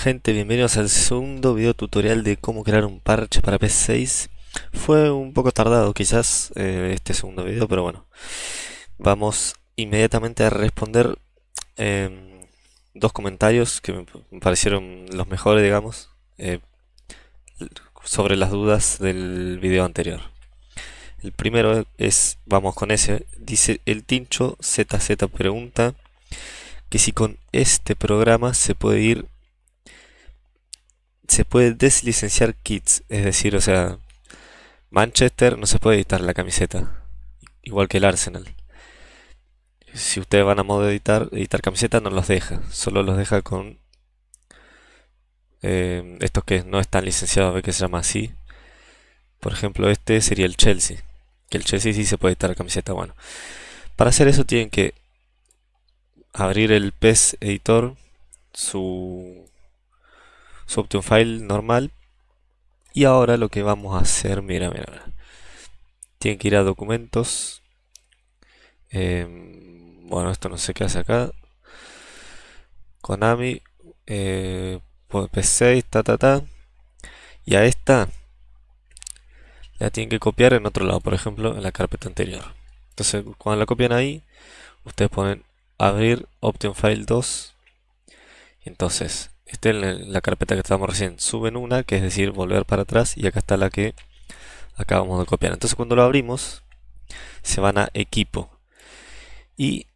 Gente, bienvenidos al segundo video tutorial de cómo crear un parche para PS6 Fue un poco tardado quizás eh, este segundo video, pero bueno Vamos inmediatamente a responder em, dos comentarios que me parecieron los mejores, digamos eh, Sobre las dudas del video anterior El primero es, vamos con ese, dice el tincho ZZ pregunta que si con este programa se puede ir se puede deslicenciar kits, es decir, o sea, Manchester no se puede editar la camiseta, igual que el Arsenal. Si ustedes van a modo de editar, editar camiseta no los deja, solo los deja con eh, estos que no están licenciados, a que se llama así. Por ejemplo, este sería el Chelsea, que el Chelsea sí se puede editar la camiseta, bueno. Para hacer eso tienen que abrir el PES editor, su su option file normal. Y ahora lo que vamos a hacer, mira, mira, mira. Tienen que ir a documentos. Em, bueno, esto no sé qué hace acá. Konami, eh, P6, pues, ta, ta, ta. Y a esta la tienen que copiar en otro lado, por ejemplo, en la carpeta anterior. Entonces, cuando la copian ahí, ustedes pueden abrir Option File 2. Entonces, esté en la carpeta que estábamos recién. Suben una, que es decir, volver para atrás, y acá está la que acabamos de copiar. Entonces cuando lo abrimos, se van a equipo. Y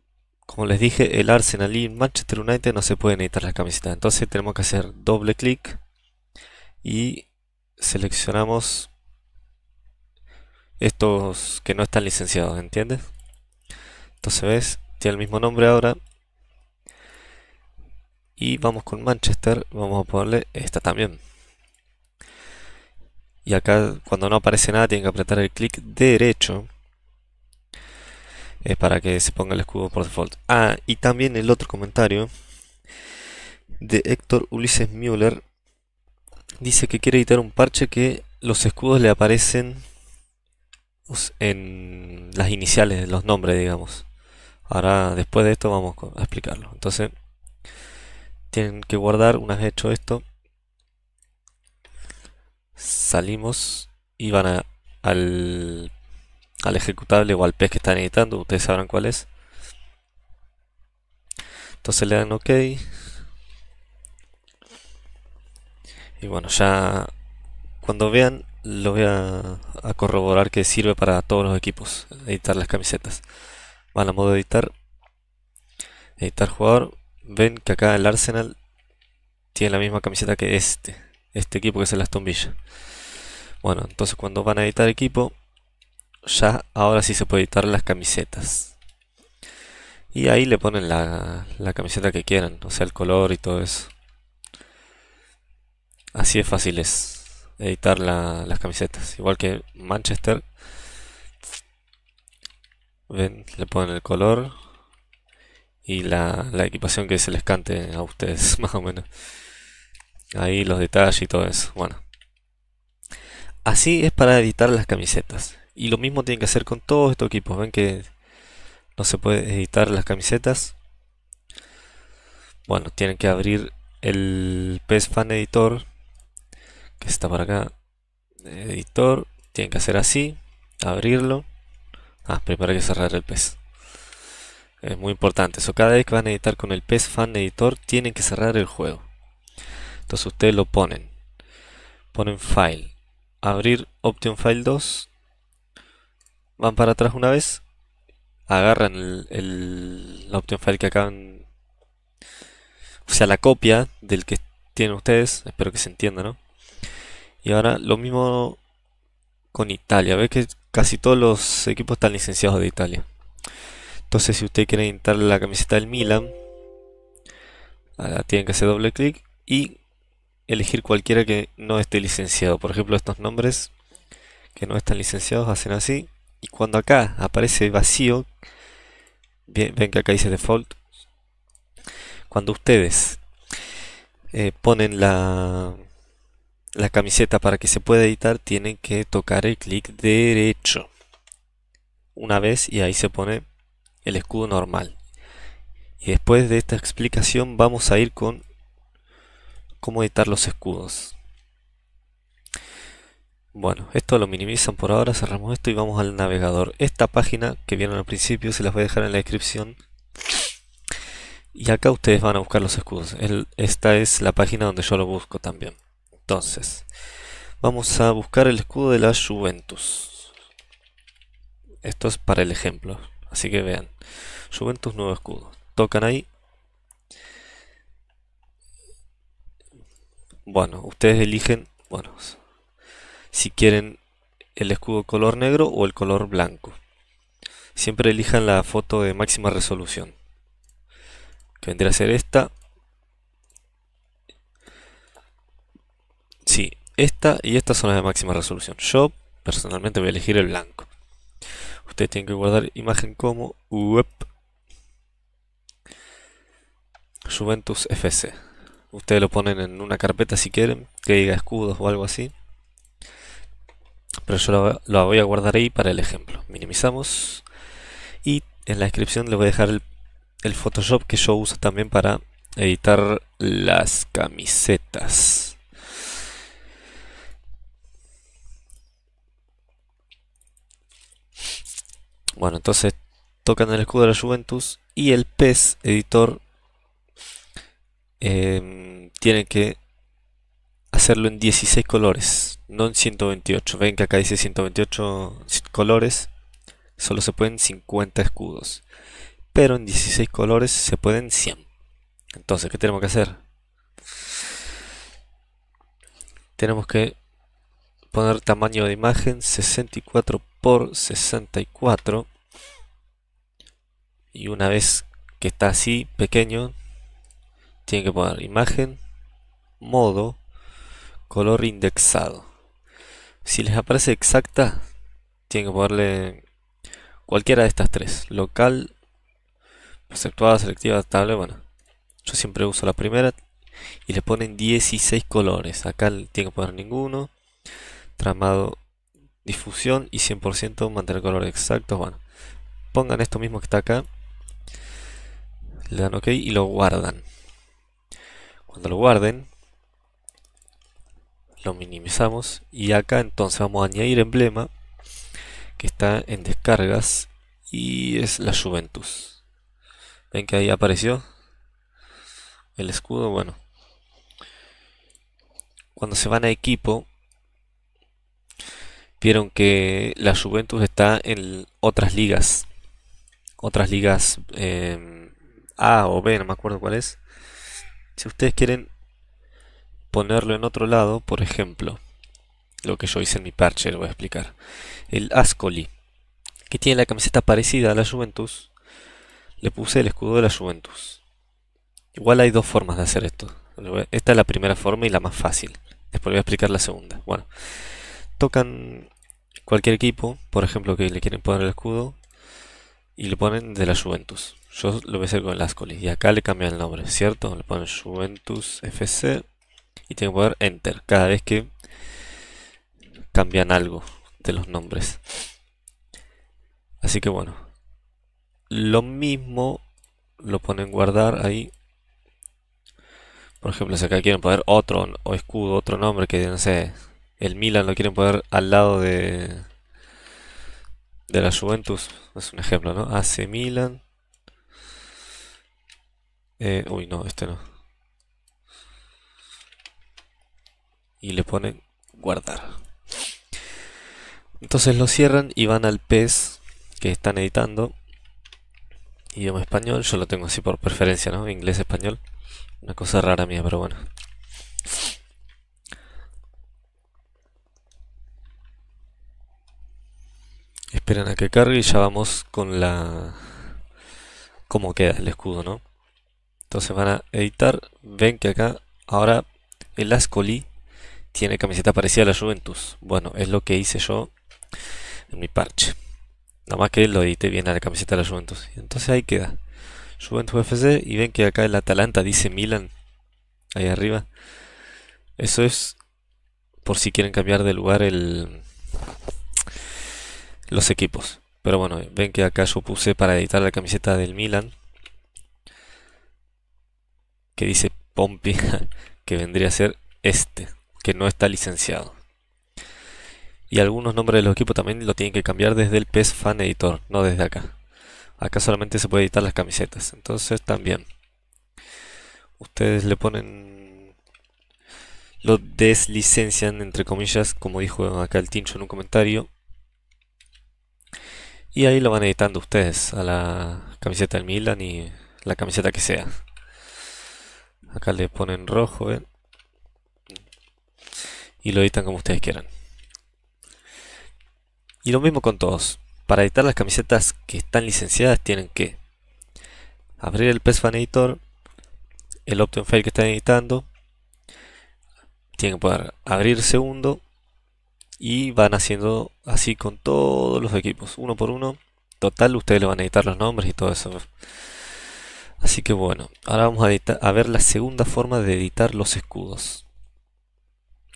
como les dije, el Arsenal y Manchester United no se pueden editar las camisetas. Entonces tenemos que hacer doble clic y seleccionamos estos que no están licenciados, ¿entiendes? Entonces ves, tiene el mismo nombre ahora, y vamos con Manchester, vamos a ponerle esta también. Y acá cuando no aparece nada tienen que apretar el clic derecho es para que se ponga el escudo por default. Ah, y también el otro comentario de Héctor Ulises Müller dice que quiere editar un parche que los escudos le aparecen en las iniciales de los nombres, digamos. Ahora después de esto vamos a explicarlo. Entonces tienen que guardar una vez hecho esto salimos y van al, ejecutable o al pez que están editando ustedes sabrán cuál es entonces le dan ok y bueno ya cuando vean lo voy a, a corroborar que sirve para todos los equipos editar las camisetas van a modo editar editar jugador ven que acá el Arsenal tiene la misma camiseta que este, este equipo que es el Aston Villa. Bueno, entonces cuando van a editar equipo, ya ahora sí se puede editar las camisetas. Y ahí le ponen la, la camiseta que quieran, o sea, el color y todo eso. Así es fácil es editar las camisetas. Igual que Manchester. Ven, le ponen el color, y la, equipación que se les cante a ustedes, más o menos. Ahí los detalles y todo eso. Bueno. Así es para editar las camisetas. Y lo mismo tienen que hacer con todos estos equipos. Ven que no se puede editar las camisetas. Bueno, tienen que abrir el PES Fan Editor. Que está por acá. Editor. Tienen que hacer así. Abrirlo. Ah, primero hay que cerrar el PES. Es muy importante. Eso cada vez que van a editar con el PES Fan Editor tienen que cerrar el juego. Entonces ustedes lo ponen. Ponen File. Abrir Option File 2. Van para atrás una vez. Agarran el, la Option File que acaban... O sea, la copia del que tienen ustedes. Espero que se entienda, ¿no? Y ahora lo mismo con Italia. ve que casi todos los equipos están licenciados de Italia. Entonces si usted quiere editar la camiseta del Milan, ah, tienen que hacer doble clic y elegir cualquiera que no esté licenciado. Por ejemplo, estos nombres que no están licenciados hacen así. Y cuando acá aparece vacío, ven que acá dice default. Cuando ustedes eh, ponen la, la camiseta para que se pueda editar, tienen que tocar el clic derecho. Una vez y ahí se pone el escudo normal. Y después de esta explicación vamos a ir con cómo editar los escudos. Bueno, esto lo minimizan por ahora, cerramos esto y vamos al navegador. Esta página que vieron al principio se las voy a dejar en la descripción. Y acá ustedes van a buscar los escudos. esta es la página donde yo lo busco también. Entonces, vamos a buscar el escudo de la Juventus. Esto es para el ejemplo. Así que vean, suben tus nuevos escudos, tocan ahí. Bueno, ustedes eligen, bueno, si quieren el escudo color negro o el color blanco. Siempre elijan la foto de máxima resolución, que vendría a ser esta. Sí, esta y esta son las de máxima resolución. Yo personalmente voy a elegir el blanco ustedes tienen que guardar imagen como web Juventus FC. Ustedes lo ponen en una carpeta si quieren, que diga escudos o algo así. Pero yo lo voy a guardar ahí para el ejemplo. Minimizamos. Y en la descripción le voy a dejar el Photoshop que yo uso también para editar las camisetas. Bueno, entonces tocan el escudo de la Juventus y el Pez editor em, tiene que hacerlo en 16 colores, no en 128. Ven que acá dice 128 colores, solo se pueden 50 escudos, pero en 16 colores se pueden 100. Entonces, ¿qué tenemos que hacer? Tenemos que poner tamaño de imagen 64 por 64 y una vez que está así pequeño tiene que poner imagen modo color indexado si les aparece exacta tiene que ponerle cualquiera de estas tres local perceptuada selectiva tablet bueno yo siempre uso la primera y le ponen 16 colores acá tiene que poner ninguno tramado difusión y 100% mantener color exactos. Bueno, pongan esto mismo que está acá. Le dan OK y lo guardan. Cuando lo guarden, lo minimizamos y acá entonces vamos a añadir emblema que está en descargas y es la Juventus. Ven que ahí apareció el escudo, bueno. Cuando se van a equipo, vieron que la Juventus está en otras ligas, otras ligas em, A o B, no me acuerdo cuál es. Si ustedes quieren ponerlo en otro lado, por ejemplo, lo que yo hice en mi parche, lo voy a explicar. El Ascoli, que tiene la camiseta parecida a la Juventus, le puse el escudo de la Juventus. Igual hay dos formas de hacer esto. Esta es la primera forma y la más fácil. Después voy a explicar la segunda. Bueno, tocan cualquier equipo, por ejemplo que le quieren poner el escudo, y le ponen de la Juventus. Yo lo voy a hacer con el Ascoli. Y acá le cambian el nombre, ¿cierto? Le ponen Juventus FC y tienen que poner Enter cada vez que cambian algo de los nombres. Así que bueno. Lo mismo lo ponen guardar ahí. Por ejemplo, si acá quieren poner otro o escudo, otro nombre que no sé, el Milan lo quieren poner al lado de de la Juventus, es un ejemplo, ¿no? Hace Milan. Eh, uy, no, este no. Y le ponen guardar. Entonces lo cierran y van al PES que están editando. Idioma español, yo lo tengo así por preferencia, ¿no? Inglés-español. Una cosa rara mía, pero bueno. esperan a que cargue y ya vamos con la... cómo queda el escudo, ¿no? Entonces van a editar, ven que acá ahora el Ascoli tiene camiseta parecida a la Juventus. Bueno, es lo que hice yo en mi parche. Nada más que lo edité bien a la camiseta de la Juventus. Entonces ahí queda. Juventus FC y ven que acá el Atalanta dice Milan. Ahí arriba. Eso es por si quieren cambiar de lugar el, los equipos. Pero bueno, ven que acá yo puse para editar la camiseta del Milan. Que dice Pompi, que vendría a ser este, que no está licenciado. Y algunos nombres de los equipos también lo tienen que cambiar desde el PES Fan Editor, no desde acá. Acá solamente se puede editar las camisetas. Entonces también. Ustedes le ponen... Lo deslicencian, entre comillas, como dijo acá el Tincho en un comentario. Y ahí lo van editando ustedes a la camiseta del Milan y la camiseta que sea. Acá le ponen rojo, ¿eh? Y lo editan como ustedes quieran. Y lo mismo con todos. Para editar las camisetas que están licenciadas tienen que abrir el PES Editor, el Option File que están editando, tienen que poder abrir segundo y van haciendo así con todos los equipos, uno por uno. Total, ustedes le van a editar los nombres y todo eso. Así que bueno, ahora vamos a, a ver la segunda forma de editar los escudos.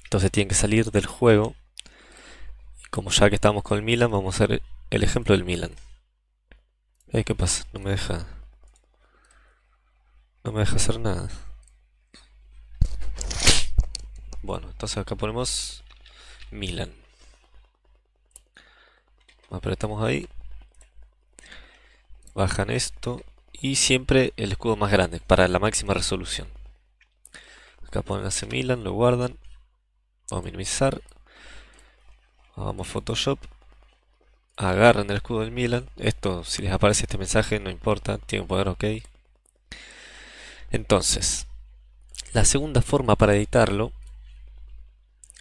Entonces tienen que salir del juego. Como ya que estamos con el Milan, vamos a hacer el ejemplo del Milan. Eh, ¿Qué pasa? No me deja... No me deja hacer nada. Bueno, entonces acá ponemos Milan. Apretamos ahí. Bajan esto. Y siempre el escudo más grande para la máxima resolución. Acá ponen hace Milan, lo guardan. Vamos a minimizar. Vamos a Photoshop. Agarran el escudo del Milan. Esto, si les aparece este mensaje, no importa. Tienen que poner OK. Entonces, la segunda forma para editarlo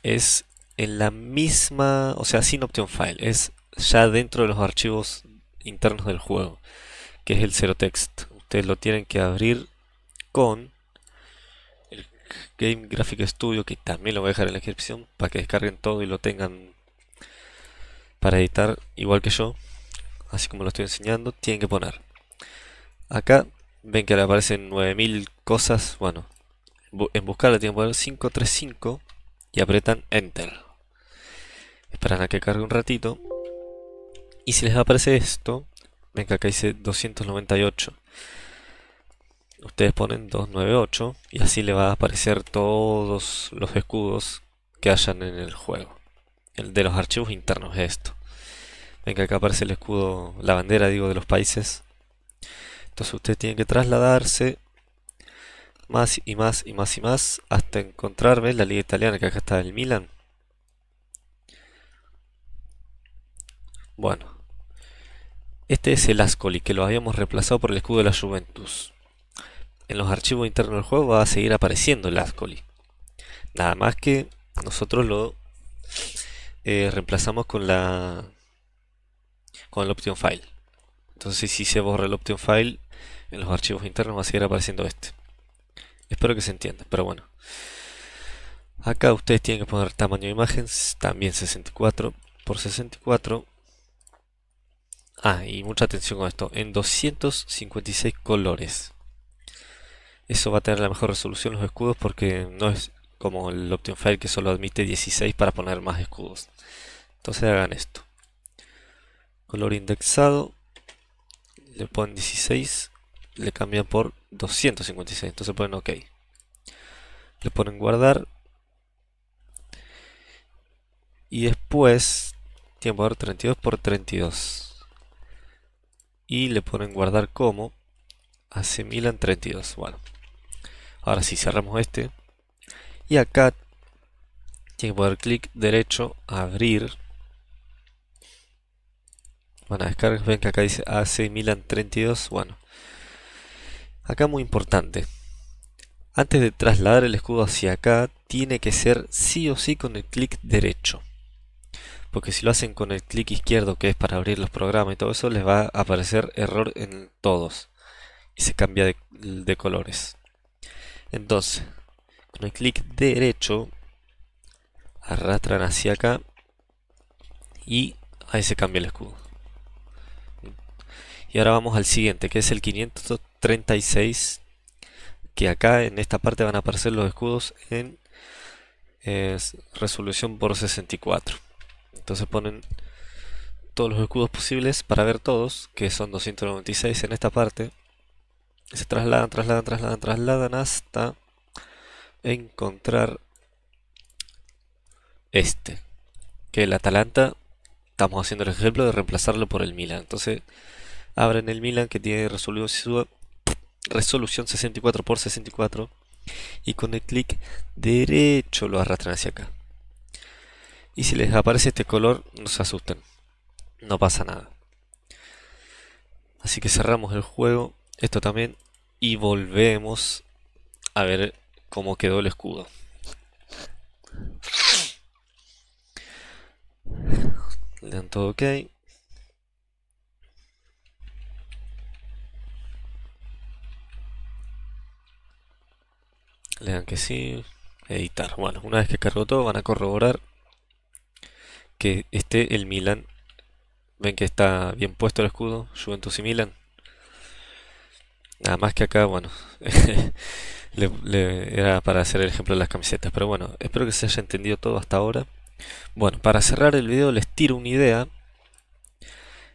es en la misma, o sea, sin option file, es ya dentro de los archivos internos del juego, que es el 0 text. Ustedes lo tienen que abrir con el Game Graphic Studio, que también lo voy a dejar en la descripción para que descarguen todo y lo tengan para editar igual que yo, así como lo estoy enseñando, tienen que poner. Acá ven que le aparecen 9000 cosas, bueno, en buscar tienen que poner 535 y apretan Enter. Esperan a que cargue un ratito. Y si les aparece esto, ven que acá dice 298. Ustedes ponen 298 y así le va a aparecer todos los escudos que hayan en el juego. El de los archivos internos es esto. Ven que acá aparece el escudo, la bandera digo de los países. Entonces ustedes tienen que trasladarse más y más y más y más hasta encontrarme ves la liga italiana que acá está el Milan. Bueno, este es el Ascoli que lo habíamos reemplazado por el escudo de la Juventus. En los archivos internos del juego va a seguir apareciendo el Ascoli. Nada más que nosotros lo eh, reemplazamos con la con el option file. Entonces si se borra el option file en los archivos internos va a seguir apareciendo este. Espero que se entienda, pero bueno. Acá ustedes tienen que poner tamaño de imagen, también 64 por 64. Ah, y mucha atención con esto, en 256 colores. Eso va a tener la mejor resolución los escudos porque no es como el file que solo admite 16 para poner más escudos. Entonces hagan esto. Color indexado, le ponen 16, le cambian por 256. Entonces ponen pues, OK. Le ponen guardar. Y después tienen que 32 por 32. Y le ponen guardar como. Milan 32. Bueno. Ahora sí, cerramos este. Y acá tiene que poner clic derecho, abrir. Van a descargar, ven que acá dice AC Milan 32. Bueno, Acá muy importante. Antes de trasladar el escudo hacia acá, tiene que ser sí o sí con el clic derecho. Porque si lo hacen con el clic izquierdo, que es para abrir los programas y todo eso, les va a aparecer error en todos. Y se cambia de, de colores. Entonces, con el clic derecho, arrastran hacia acá y ahí se cambia el escudo. Y ahora vamos al siguiente, que es el 536, que acá en esta parte van a aparecer los escudos en eh, resolución por 64. Entonces ponen todos los escudos posibles para ver todos, que son 296 en esta parte. Se trasladan, trasladan, trasladan, trasladan hasta encontrar este. Que el Atalanta, estamos haciendo el ejemplo de reemplazarlo por el Milan. Entonces Abren el Milan que tiene resolución, 64 x 64 y con el clic derecho lo arrastran hacia acá. Y si les aparece este color, no se asusten. No pasa nada. Así que cerramos el juego, esto también, y volvemos a ver cómo quedó el escudo. Le dan todo ok. Le dan que sí. Editar. Bueno, una vez que cargo todo van a corroborar que esté el Milan. Ven que está bien puesto el escudo, Juventus y Milan. Nada más que acá, bueno, era para hacer el ejemplo de las camisetas. Pero bueno, espero que se haya entendido todo hasta ahora. Bueno, para cerrar el video les tiro una idea.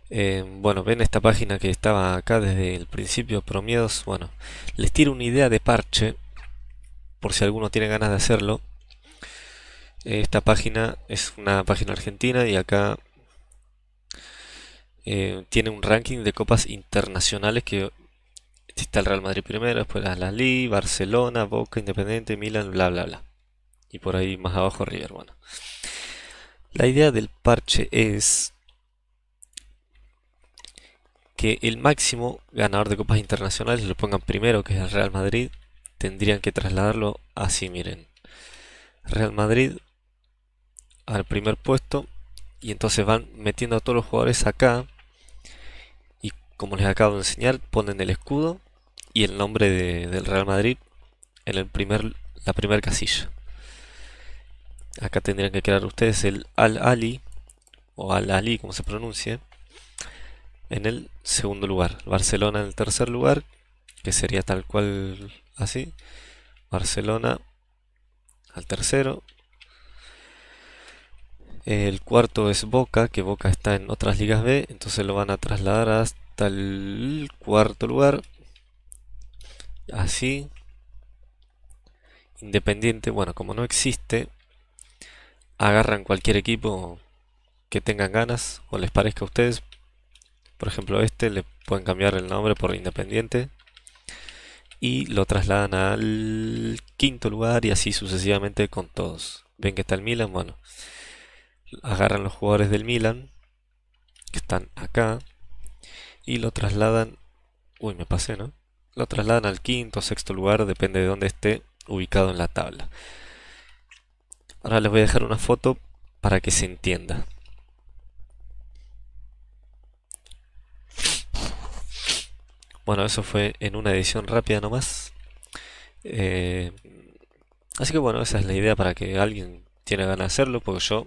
Eh, bueno, ven esta página que estaba acá desde el principio, Promiedos. Bueno, les tiro una idea de parche por si alguno tiene ganas de hacerlo. Esta página es una página argentina y acá eh, tiene un ranking de copas internacionales que está el Real Madrid primero, después la Lali, Barcelona, Boca, Independiente, Milan, bla bla bla. Y por ahí más abajo River, bueno. La idea del parche es que el máximo ganador de copas internacionales lo pongan primero, que es el Real Madrid, tendrían que trasladarlo así, miren. Real Madrid al primer puesto y entonces van metiendo a todos los jugadores acá y como les acabo de enseñar ponen el escudo y el nombre del Real Madrid en el primer, la primera casilla. Acá tendrían que crear ustedes el Al Ali o Al Ali como se pronuncie en el segundo lugar, Barcelona en el tercer lugar, que sería tal cual así. Barcelona al tercero. El cuarto es Boca, que Boca está en otras ligas B, entonces lo van a trasladar hasta el cuarto lugar. Así. Independiente, bueno, como no existe, agarran cualquier equipo que tengan ganas o les parezca a ustedes. Por ejemplo, este le pueden cambiar el nombre por Independiente y lo trasladan al quinto lugar y así sucesivamente con todos. Ven que está el Milan, bueno, agarran los jugadores del Milan que están acá y lo trasladan, uy, me pasé, ¿no? Lo trasladan al quinto o sexto lugar, depende de dónde esté ubicado en la tabla. Ahora les voy a dejar una foto para que se entienda. Bueno, eso fue en una edición rápida nomás. Eh, así que bueno, esa es la idea para que alguien tiene ganas de hacerlo, porque yo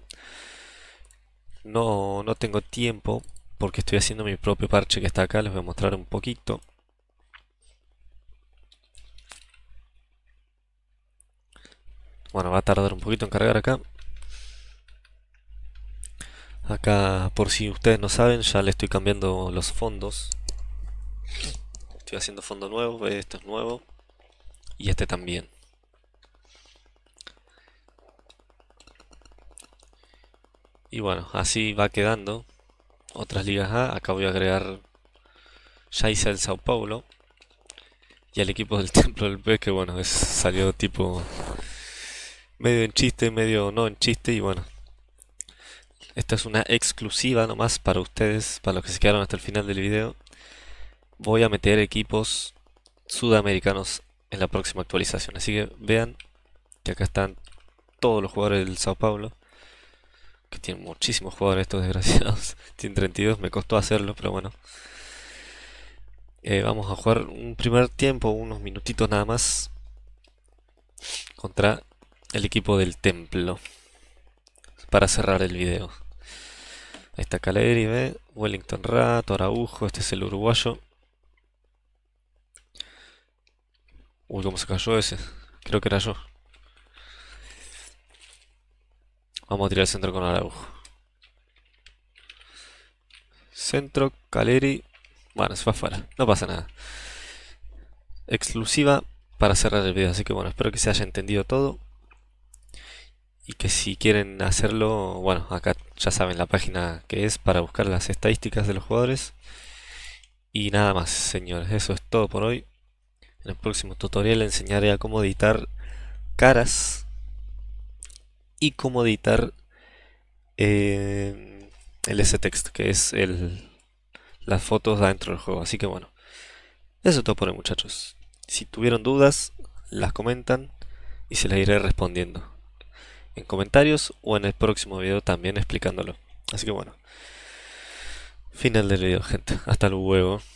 no, no tengo tiempo, porque estoy haciendo mi propio parche que está acá, les voy a mostrar un poquito. Bueno, va a tardar un poquito en cargar acá. Acá, por si ustedes no saben, ya le estoy cambiando los fondos haciendo fondo nuevo, esto es nuevo. Y este también. Y bueno, así va quedando. Otras ligas A. Acá voy a agregar ya hice el Sao Paulo. Y el equipo del Templo del Peque. que bueno, es, salió tipo medio en chiste, medio no en chiste. Y bueno, esta es una exclusiva nomás para ustedes, para los que se quedaron hasta el final del video voy a meter equipos sudamericanos en la próxima actualización. Así que vean que acá están todos los jugadores del Sao Paulo. Que tienen muchísimos jugadores estos desgraciados. Tienen 32, me costó hacerlo, pero bueno. Eh, vamos a jugar un primer tiempo, unos minutitos nada más. Contra el equipo del templo. Para cerrar el video. Ahí está Caleri, ve Wellington Rato, Araujo, este es el uruguayo. Uy, cómo se cayó ese. Creo que era yo. Vamos a tirar el centro con Araujo. Centro, Caleri. Bueno, se va afuera. No pasa nada. Exclusiva para cerrar el video. Así que bueno, espero que se haya entendido todo. Y que si quieren hacerlo, bueno, acá ya saben la página que es para buscar las estadísticas de los jugadores. Y nada más, señores. Eso es todo por hoy. En el próximo tutorial enseñaré a cómo editar caras y cómo editar eh, el S-Text, que es el, las fotos dentro del juego. Así que bueno, eso es todo por hoy muchachos. Si tuvieron dudas, las comentan y se las iré respondiendo. En comentarios o en el próximo video también explicándolo. Así que bueno. Final del video, gente. Hasta luego.